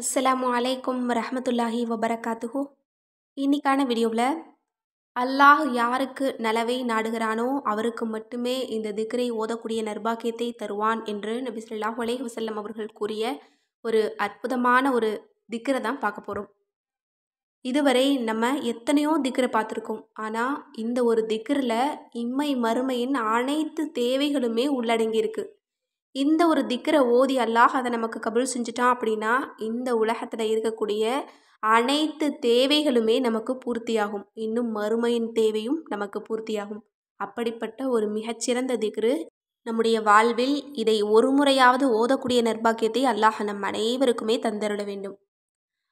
அஸ்லாம் அலைக்கும் ரஹமத்துல்லாஹி வபரகாத்துஹு இன்னைக்கான வீடியோவில் அல்லாஹ் யாருக்கு நலவை நாடுகிறானோ அவருக்கு மட்டுமே இந்த திக்ரை ஓதக்கூடிய நர்பாக்கியத்தை தருவான் என்று நபி சொல்லாஹ் அலை வசல்லம் அவர்கள் கூறிய ஒரு அற்புதமான ஒரு திக்ரை தான் பார்க்க போகிறோம் இதுவரை நம்ம எத்தனையோ திக்ரை பார்த்துருக்கோம் ஆனால் இந்த ஒரு திக்ரில் இம்மை மறுமையின் அனைத்து தேவைகளுமே உள்ளடங்கியிருக்கு இந்த ஒரு திக்கரை ஓதி அல்லாஹ் அதை நமக்கு கபுல் செஞ்சுட்டான் அப்படின்னா இந்த உலகத்தில் இருக்கக்கூடிய அனைத்து தேவைகளுமே நமக்கு பூர்த்தியாகும் இன்னும் மறுமையின் தேவையும் நமக்கு பூர்த்தியாகும் அப்படிப்பட்ட ஒரு மிகச்சிறந்த திக்ரு நம்முடைய வாழ்வில் இதை ஒரு முறையாவது ஓதக்கூடிய நிர்பாக்கியத்தை அல்லாஹ் நம் அனைவருக்குமே தந்தருட வேண்டும்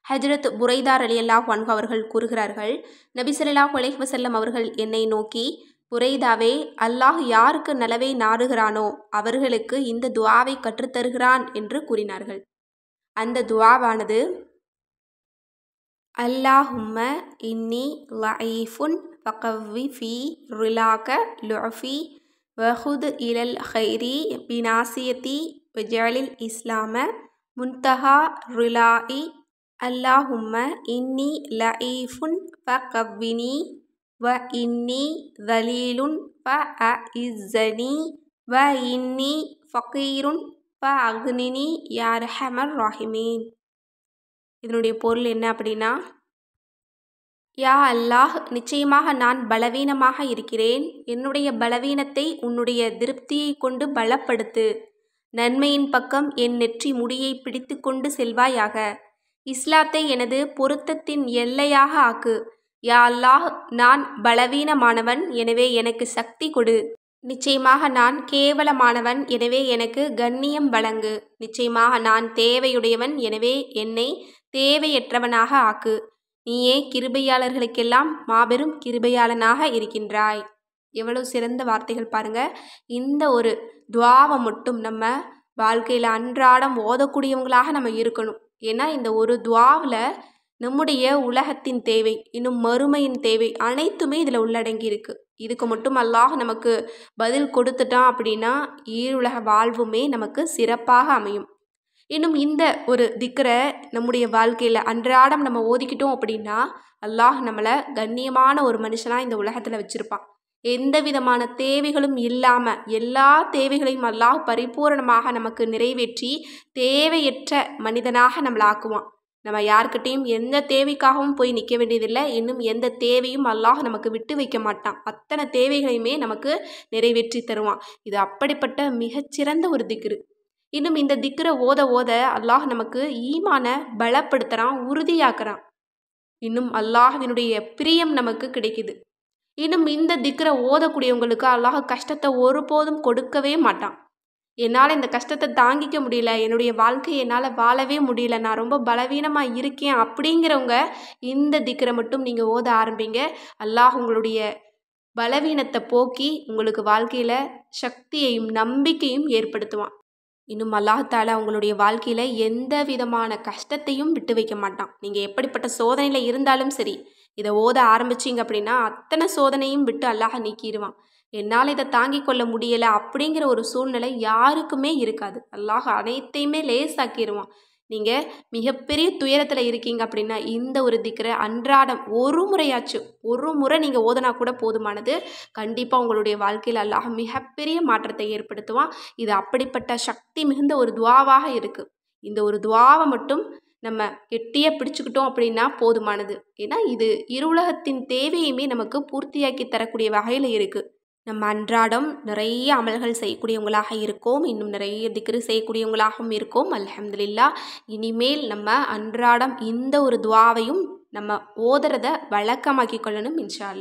ஹஜரத் புரைதார் அலி அல்லாஹ் அவர்கள் கூறுகிறார்கள் நபிசல்லாஹ் உலேஹ் வசல்லம் அவர்கள் என்னை நோக்கி புரைதாவே அல்லாஹ் யாருக்கு நலவை நாடுகிறானோ அவர்களுக்கு இந்த துவாவை கற்றுத்தருகிறான் என்று கூறினார்கள் அந்த துவாவானது அல்லாஹும்ம இன்னி லஈஃபுன் ஃபகவ்வி ஃபி ருலாக லுஃபி வஹுத் இலல் ஹைரி பினாசியத்தி விஜலில் இஸ்லாம முன்தஹா ருலாஇ அல்லாஹும்ம இன்னி லஈஃபுன் ஃபகவ்வினி வ இன்னி தலீலுன் ப அ இஸ்ஸனி வ இன்னி ஃபக்கீருன் ப அக்னினி யார் ஹமர் ராஹிமீன் இதனுடைய பொருள் என்ன அப்படின்னா யா அல்லாஹ் நிச்சயமாக நான் பலவீனமாக இருக்கிறேன் என்னுடைய பலவீனத்தை உன்னுடைய திருப்தியை கொண்டு பலப்படுத்து நன்மையின் பக்கம் என் நெற்றி முடியை பிடித்து கொண்டு செல்வாயாக இஸ்லாத்தை எனது பொருத்தத்தின் எல்லையாக ஆக்கு யா அல்லாஹ் நான் பலவீனமானவன் எனவே எனக்கு சக்தி கொடு நிச்சயமாக நான் கேவலமானவன் எனவே எனக்கு கண்ணியம் வழங்கு நிச்சயமாக நான் தேவையுடையவன் எனவே என்னை தேவையற்றவனாக ஆக்கு நீயே கிருபையாளர்களுக்கெல்லாம் மாபெரும் கிருபையாளனாக இருக்கின்றாய் எவ்வளோ சிறந்த வார்த்தைகள் பாருங்க இந்த ஒரு துவாவை மட்டும் நம்ம வாழ்க்கையில் அன்றாடம் ஓதக்கூடியவங்களாக நம்ம இருக்கணும் ஏன்னா இந்த ஒரு துவாவில் நம்முடைய உலகத்தின் தேவை இன்னும் மறுமையின் தேவை அனைத்துமே இதில் உள்ளடங்கி இருக்குது இதுக்கு மட்டும் அல்லாஹ் நமக்கு பதில் கொடுத்துட்டான் அப்படின்னா ஈருலக வாழ்வுமே நமக்கு சிறப்பாக அமையும் இன்னும் இந்த ஒரு திக்கரை நம்முடைய வாழ்க்கையில் அன்றாடம் நம்ம ஓதிக்கிட்டோம் அப்படின்னா அல்லாஹ் நம்மளை கண்ணியமான ஒரு மனுஷனாக இந்த உலகத்தில் வச்சுருப்பான் எந்த விதமான தேவைகளும் இல்லாமல் எல்லா தேவைகளையும் அல்லாஹ் பரிபூரணமாக நமக்கு நிறைவேற்றி தேவையற்ற மனிதனாக நம்மளை ஆக்குவான் நம்ம யாருக்கிட்டையும் எந்த தேவைக்காகவும் போய் நிற்க வேண்டியதில்லை இன்னும் எந்த தேவையும் அல்லாஹ் நமக்கு விட்டு வைக்க மாட்டான் அத்தனை தேவைகளையுமே நமக்கு நிறைவேற்றி தருவான் இது அப்படிப்பட்ட மிகச்சிறந்த ஒரு திக்ரு இன்னும் இந்த திக்ரை ஓத ஓத அல்லாஹ் நமக்கு ஈமான பலப்படுத்துகிறான் உறுதியாக்குறான் இன்னும் அல்லாஹினுடைய பிரியம் நமக்கு கிடைக்குது இன்னும் இந்த திக்ரை ஓதக்கூடியவங்களுக்கு அல்லாஹ் கஷ்டத்தை ஒருபோதும் கொடுக்கவே மாட்டான் என்னால் இந்த கஷ்டத்தை தாங்கிக்க முடியல என்னுடைய வாழ்க்கையை என்னால் வாழவே முடியல நான் ரொம்ப பலவீனமாக இருக்கேன் அப்படிங்கிறவங்க இந்த திக்கரை மட்டும் நீங்கள் ஓத ஆரம்பிங்க அல்லாஹ் உங்களுடைய பலவீனத்தை போக்கி உங்களுக்கு வாழ்க்கையில் சக்தியையும் நம்பிக்கையும் ஏற்படுத்துவான் இன்னும் அல்லாஹால உங்களுடைய வாழ்க்கையில் எந்த விதமான கஷ்டத்தையும் விட்டு வைக்க மாட்டான் நீங்கள் எப்படிப்பட்ட சோதனையில் இருந்தாலும் சரி இதை ஓத ஆரம்பிச்சிங்க அப்படின்னா அத்தனை சோதனையும் விட்டு அல்லாஹ நீக்கிடுவான் என்னால் இதை தாங்கிக் கொள்ள முடியலை அப்படிங்கிற ஒரு சூழ்நிலை யாருக்குமே இருக்காது அல்லாஹ் அனைத்தையுமே லேசாக்கிடுவான் நீங்கள் மிகப்பெரிய துயரத்தில் இருக்கீங்க அப்படின்னா இந்த ஒரு திக்கரை அன்றாடம் ஒரு முறையாச்சும் ஒரு முறை நீங்கள் ஓதனா கூட போதுமானது கண்டிப்பாக உங்களுடைய வாழ்க்கையில் அல்லாஹ் மிகப்பெரிய மாற்றத்தை ஏற்படுத்துவான் இது அப்படிப்பட்ட சக்தி மிகுந்த ஒரு துவாவாக இருக்குது இந்த ஒரு துவாவை மட்டும் நம்ம கெட்டியே பிடிச்சிக்கிட்டோம் அப்படின்னா போதுமானது ஏன்னா இது இருவுலகத்தின் தேவையுமே நமக்கு பூர்த்தியாக்கி தரக்கூடிய வகையில் இருக்குது நம்ம அன்றாடம் நிறைய அமல்கள் செய்யக்கூடியவங்களாக இருக்கோம் இன்னும் நிறைய திக்ரு செய்யக்கூடியவங்களாகவும் இருக்கோம் அலமதுல்லா இனிமேல் நம்ம அன்றாடம் இந்த ஒரு துவாவையும் நம்ம ஓதுறத வழக்கமாக்கி கொள்ளணும் இன்ஷா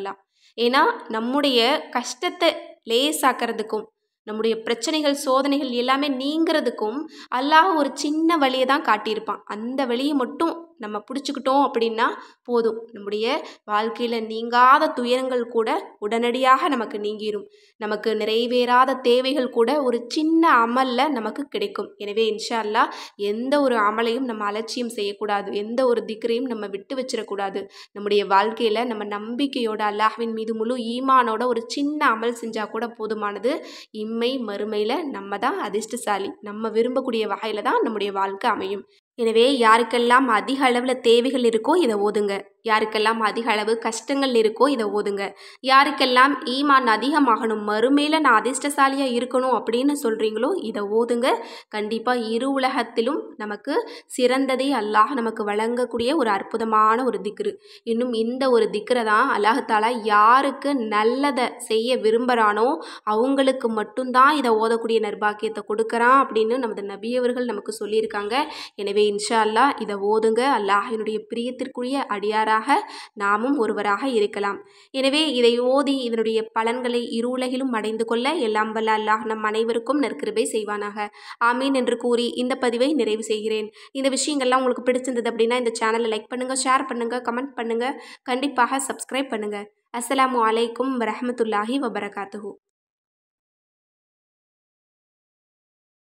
ஏன்னா நம்முடைய கஷ்டத்தை லேசாக்கிறதுக்கும் நம்முடைய பிரச்சனைகள் சோதனைகள் எல்லாமே நீங்கிறதுக்கும் அல்லாஹ் ஒரு சின்ன வழியை தான் காட்டியிருப்பான் அந்த வழியை மட்டும் நம்ம பிடிச்சிக்கிட்டோம் அப்படின்னா போதும் நம்முடைய வாழ்க்கையில் நீங்காத துயரங்கள் கூட உடனடியாக நமக்கு நீங்கிரும் நமக்கு நிறைவேறாத தேவைகள் கூட ஒரு சின்ன அமலில் நமக்கு கிடைக்கும் எனவே இன்ஷா எந்த ஒரு அமலையும் நம்ம அலட்சியம் செய்யக்கூடாது எந்த ஒரு திக்கரையும் நம்ம விட்டு வச்சிடக்கூடாது நம்முடைய வாழ்க்கையில் நம்ம நம்பிக்கையோட அல்லாஹ்வின் மீது முழு ஈமானோட ஒரு சின்ன அமல் செஞ்சால் கூட போதுமானது இம்மை மறுமையில் நம்ம தான் அதிர்ஷ்டசாலி நம்ம விரும்பக்கூடிய வகையில் தான் நம்முடைய வாழ்க்கை அமையும் எனவே யாருக்கெல்லாம் அதிக அளவில் தேவைகள் இருக்கோ இதை ஓதுங்க யாருக்கெல்லாம் அதிக அளவு கஷ்டங்கள் இருக்கோ இதை ஓதுங்க யாருக்கெல்லாம் ஈமான் அதிகமாகணும் மறுமையில் நான் அதிர்ஷ்டசாலியாக இருக்கணும் அப்படின்னு சொல்கிறீங்களோ இதை ஓதுங்க கண்டிப்பாக இரு உலகத்திலும் நமக்கு சிறந்ததை அல்லாஹ் நமக்கு வழங்கக்கூடிய ஒரு அற்புதமான ஒரு திக்ரு இன்னும் இந்த ஒரு திக்ரை தான் அல்லாஹாலா யாருக்கு நல்லதை செய்ய விரும்புகிறானோ அவங்களுக்கு மட்டும்தான் இதை ஓதக்கூடிய நிர்பாக்கியத்தை கொடுக்குறான் அப்படின்னு நமது நபியவர்கள் நமக்கு சொல்லியிருக்காங்க எனவே இன்ஷா அல்லா இதை ஓதுங்க அல்லாஹினுடைய பிரியத்திற்குரிய அடியாரா ஒருவராக நாமும் ஒருவராக இருக்கலாம் எனவே இதை ஓதி இதனுடைய பலன்களை இரு உலகிலும் அடைந்து கொள்ள எல்லாம் வல்ல அல்லாஹ் நம் அனைவருக்கும் நற்கிருபை செய்வானாக ஆமீன் என்று கூறி இந்த பதிவை நிறைவு செய்கிறேன் இந்த விஷயங்கள்லாம் உங்களுக்கு பிடிச்சிருந்தது அப்படின்னா இந்த சேனலை லைக் பண்ணுங்கள் ஷேர் பண்ணுங்கள் கமெண்ட் பண்ணுங்கள் கண்டிப்பாக சப்ஸ்கிரைப் பண்ணுங்கள் அஸ்லாம் வலைக்கும் வரமத்துல்லாஹி வபரகாத்துஹூ